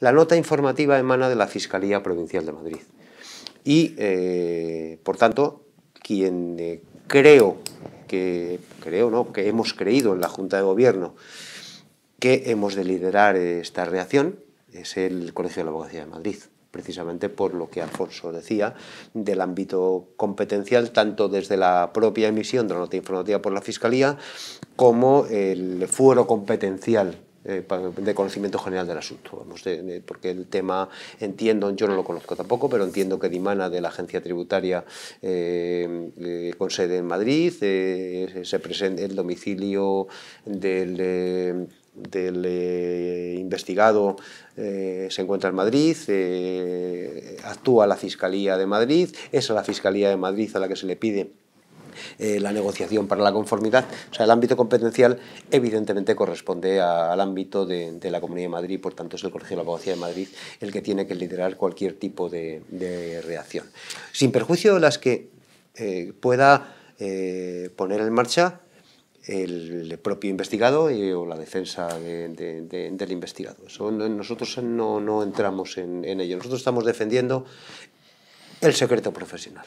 La nota informativa emana de la Fiscalía Provincial de Madrid. Y, eh, por tanto, quien eh, creo que, creo, ¿no? que hemos creído en la Junta de Gobierno que hemos de liderar esta reacción es el Colegio de la Abogacía de Madrid, precisamente por lo que Alfonso decía del ámbito competencial, tanto desde la propia emisión de la nota informativa por la Fiscalía como el fuero competencial eh, de conocimiento general del asunto, porque el tema entiendo, yo no lo conozco tampoco, pero entiendo que dimana de la agencia tributaria eh, eh, con sede en Madrid, se presenta el domicilio del investigado se encuentra en Madrid, actúa la Fiscalía de Madrid, es a la Fiscalía de Madrid a la que se le pide eh, la negociación para la conformidad. O sea, el ámbito competencial evidentemente corresponde al ámbito de, la Comunidad de Madrid, por tanto es el Colegio de la Abogacía de Madrid el que tiene que liderar cualquier tipo de, reacción. Sin perjuicio de las que eh, pueda eh, poner en marcha el propio investigado o la defensa del investigado. nosotros no, entramos en ello. Nosotros estamos defendiendo el secreto profesional.